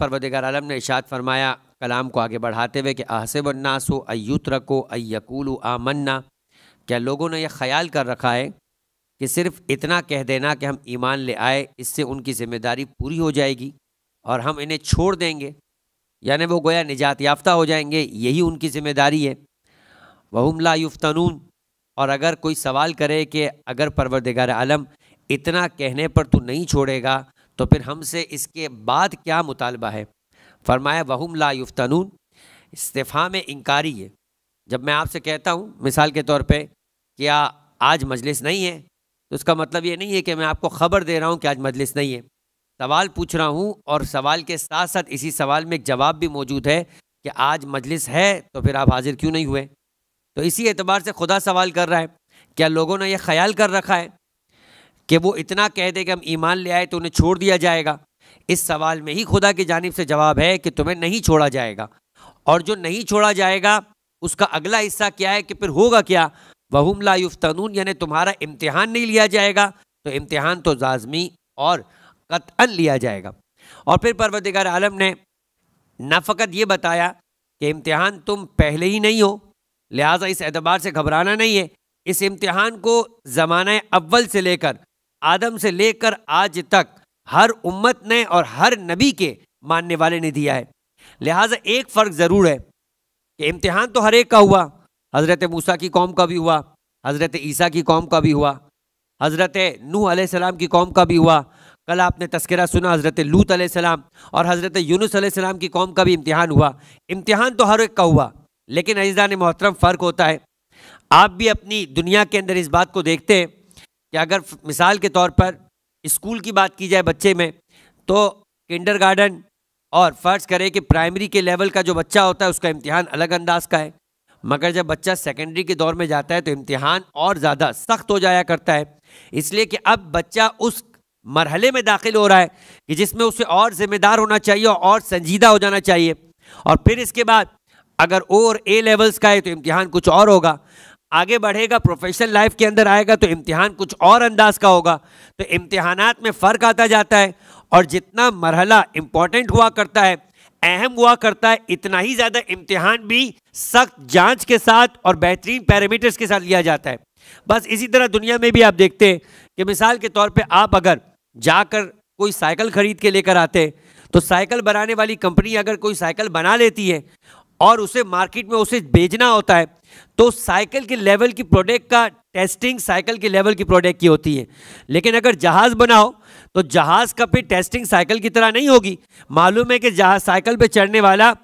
परवदगार आलम ने इशाद फरमाया कलाम को आगे बढ़ाते हुए कि अहसबन्नासो अयुत रको अयकूल आमन्ना क्या लोगों ने यह ख्याल कर रखा है कि सिर्फ इतना कह देना कि हम ईमान ले आए इससे उनकी जिम्मेदारी पूरी हो जाएगी और हम इन्हें छोड़ देंगे यानी वो गोया निजात याफ्ता हो जाएंगे यही उनकी ज़िम्मेदारी है वहमला युफ्तनून और अगर कोई सवाल करे कि अगर परवरदिगार आलम इतना कहने पर तू नहीं छोड़ेगा तो फिर हमसे इसके बाद क्या मुतालबा है फरमाया वहम ला युफ्तनून इस्तीफ़ा में इंकारी है जब मैं आपसे कहता हूँ मिसाल के तौर पर क्या आज मजलिस नहीं है तो उसका मतलब ये नहीं है कि मैं आपको ख़बर दे रहा हूँ कि आज मजलिस नहीं है सवाल पूछ रहा हूँ और सवाल के साथ साथ इसी सवाल में एक जवाब भी मौजूद है कि आज मजलिस है तो फिर आप हाज़िर क्यों नहीं हुए तो इसी एतबार से खुदा सवाल कर रहा है क्या लोगों ने यह ख्याल कर रखा है कि वो इतना कह दे कि हम ईमान ले आए तो उन्हें छोड़ दिया जाएगा इस सवाल में ही खुदा की जानब से जवाब है कि तुम्हें नहीं छोड़ा जाएगा और जो नहीं छोड़ा जाएगा उसका अगला हिस्सा क्या है कि फिर होगा क्या वहम ला युफ्तनून यानी तुम्हारा इम्तिहान नहीं लिया जाएगा तो इम्तिहान तो लाजमी और कतअन लिया जाएगा और फिर परवदिगार आलम ने न फ़कत ये बताया कि इम्तिहान तुम पहले ही नहीं हो लिहाजा इस एतबार से घबराना नहीं है इस इम्तहान को ज़माना अव्वल से लेकर आदम से लेकर आज तक हर उम्मत ने और हर नबी के मानने वाले ने दिया है लिहाजा एक फ़र्क ज़रूर है कि इम्तहान तो हर एक का हुआ हज़रत मूसा की कौम का भी हुआ हज़रत ईसा की कौम का भी हुआ हज़रत नू आसमाम की कौम का भी हुआ कल आपने तस्करा सुना हज़रत लूत आसमाम और हज़रत यूनुसम की कौम का भी इम्तहान हुआ इम्तहान तो हर एक का हुआ लेकिन अजीज़ान मोहतरम फ़र्क होता है आप भी अपनी दुनिया के अंदर इस बात को देखते हैं कि अगर मिसाल के तौर पर स्कूल की बात की जाए बच्चे में तो किंडर गार्डन और फ़र्ज़ करें कि प्राइमरी के लेवल का जो बच्चा होता है उसका इम्तहान अलग अंदाज का है मगर जब बच्चा सेकेंडरी के दौर में जाता है तो इम्तहान और ज़्यादा सख्त हो जाया करता है इसलिए कि अब बच्चा उस मरहले में दाखिल हो रहा है कि जिसमें उसे और ज़िम्मेदार होना चाहिए और संजीदा हो जाना चाहिए और फिर इसके बाद अगर ओ और ए लेवल्स का है तो इम्तिहान कुछ और होगा आगे बढ़ेगा प्रोफेशनल लाइफ के अंदर आएगा तो इम्तिहान कुछ और अंदाज का होगा तो इम्तिहान में फ़र्क आता जाता है और जितना मरहला इम्पॉर्टेंट हुआ करता है अहम हुआ करता है इतना ही ज़्यादा इम्तिहान भी सख्त जांच के साथ और बेहतरीन पैरामीटर्स के साथ लिया जाता है बस इसी तरह दुनिया में भी आप देखते हैं कि मिसाल के तौर पर आप अगर जाकर कोई साइकिल खरीद के लेकर आते हैं तो साइकिल बनाने वाली कंपनी अगर कोई साइकिल बना लेती है और उसे मार्केट में उसे बेचना होता है तो साइकिल के लेवल की प्रोडक्ट का टेस्टिंग साइकिल के लेवल की प्रोडक्ट की होती है लेकिन अगर जहाज़ बनाओ तो जहाज़ का फिर टेस्टिंग साइकिल की तरह नहीं होगी मालूम है कि जहाज साइकिल पे चढ़ने वाला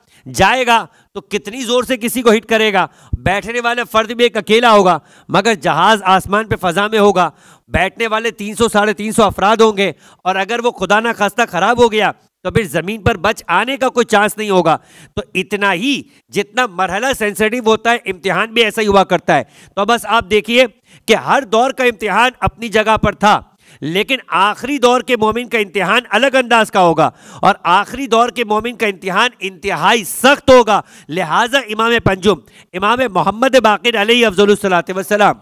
जाएगा तो कितनी ज़ोर से किसी को हिट करेगा बैठने वाला फ़र्द भी एक अकेला होगा मगर जहाज़ आसमान पे फ़ज़ा में होगा बैठने वाले तीन सौ साढ़े तीन सौ अफराद होंगे और अगर वो खुदा ना खास्ता ख़राब हो गया तो फिर ज़मीन पर बच आने का कोई चांस नहीं होगा तो इतना ही जितना मरहला सेंसिटिव होता है इम्तिहान भी ऐसा ही हुआ करता है तो बस आप देखिए कि हर दौर का इम्तिहान अपनी जगह पर था लेकिन आखिरी दौर के मोमिन का इम्तिहान अलग अंदाज का होगा और आखिरी दौर के मोमिन का इम्तिहान इंतहाई सख्त होगा लिहाजा इमाम पंजुम इमाम मोहम्मद बाकी अली अफजल सलात वसलाम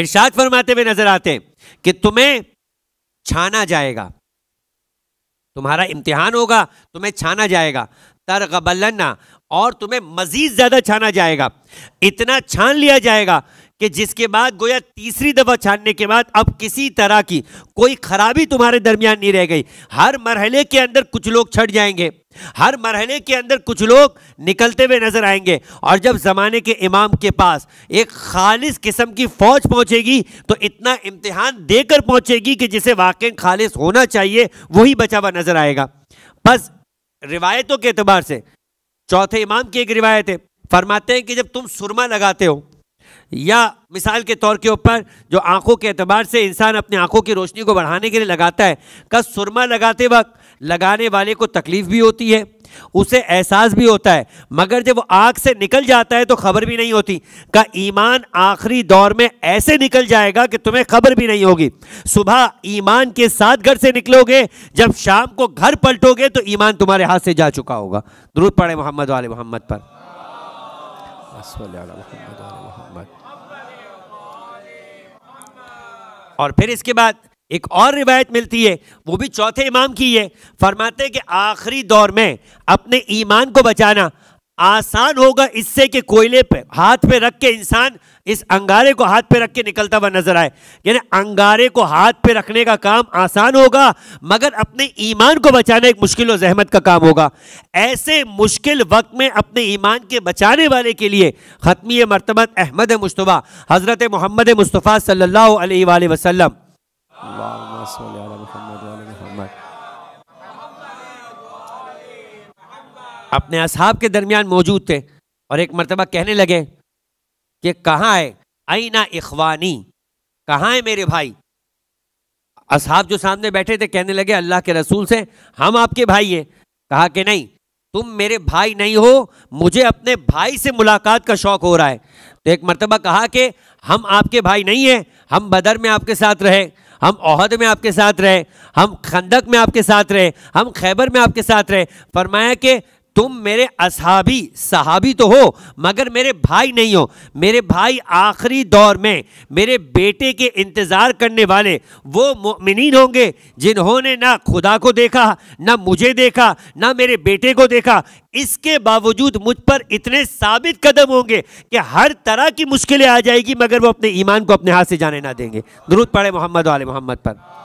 इर्शाद फरमाते हुए नजर आते हैं कि तुम्हें छाना जाएगा तुम्हारा इम्तिहान होगा तुम्हें छाना जाएगा तरगबलना और तुम्हें मज़ीद ज़्यादा छाना जाएगा इतना छान लिया जाएगा कि जिसके बाद गोया तीसरी दफ़ा छानने के बाद अब किसी तरह की कोई ख़राबी तुम्हारे दरमियान नहीं रह गई हर मरहले के अंदर कुछ लोग छट जाएंगे हर मरहले के अंदर कुछ लोग निकलते हुए नजर आएंगे और जब ज़माने के इमाम के पास एक खालिस किस्म की फ़ौज पहुंचेगी तो इतना इम्तिहान देकर पहुंचेगी कि जिसे वाकई खालिस होना चाहिए वही बचा हुआ नज़र आएगा बस रिवायतों के अतबार से चौथे इमाम की एक रिवायत है फरमाते हैं कि जब तुम सुरमा लगाते हो या मिसाल के तौर के ऊपर जो आंखों के अतबार से इंसान अपनी आंखों की रोशनी को बढ़ाने के लिए लगाता है का सुरमा लगाते वक्त लगाने वाले को तकलीफ़ भी होती है उसे एहसास भी होता है मगर जब वो आँख से निकल जाता है तो खबर भी नहीं होती का ईमान आखिरी दौर में ऐसे निकल जाएगा कि तुम्हें खबर भी नहीं होगी सुबह ईमान के साथ घर से निकलोगे जब शाम को घर पलटोगे तो ईमान तुम्हारे हाथ से जा चुका होगा द्रुद पड़े मोहम्मद वाले मोहम्मद पर और फिर इसके बाद एक और रिवायत मिलती है वो भी चौथे इमाम की है फरमाते कि आखिरी दौर में अपने ईमान को बचाना आसान होगा इससे कि कोयले पे हाथ पे रख के इंसान इस अंगारे को हाथ पे रख के निकलता हुआ नजर आए यानी अंगारे को हाथ पे रखने का काम आसान होगा मगर अपने ईमान को बचाना एक मुश्किल और जहमत का काम होगा ऐसे मुश्किल वक्त में अपने ईमान के बचाने वाले के लिए ख़त्मी मरतबत अहमद मुशतबा हज़रत मोहम्मद मुस्तफ़ा सल्ला वसलम अपने असहाब के दरमियान मौजूद थे और एक मरतबा कहने लगे कि कहाँ है आईना इखवानी कहाँ है मेरे भाई असहाब जो सामने बैठे थे कहने लगे अल्लाह के रसूल से हम आपके भाई हैं कहा कि नहीं तुम मेरे भाई नहीं हो मुझे अपने भाई से मुलाकात का शौक़ हो रहा है तो एक मरतबा कहा कि हम आपके भाई नहीं हैं हम बदर में आपके साथ रहे हम अहद में आपके साथ रहे हम खंदक में आपके साथ रहे हम खैबर में आपके साथ रहे फरमाया कि तुम मेरे असहाबी सहाबी तो हो मगर मेरे भाई नहीं हो मेरे भाई आखिरी दौर में मेरे बेटे के इंतज़ार करने वाले वो मिनीन होंगे जिन्होंने ना खुदा को देखा ना मुझे देखा ना मेरे बेटे को देखा इसके बावजूद मुझ पर इतने साबित कदम होंगे कि हर तरह की मुश्किलें आ जाएगी मगर वो अपने ईमान को अपने हाथ से जाने ना देंगे दुरुद पड़े मोहम्मद वाले मोहम्मद पर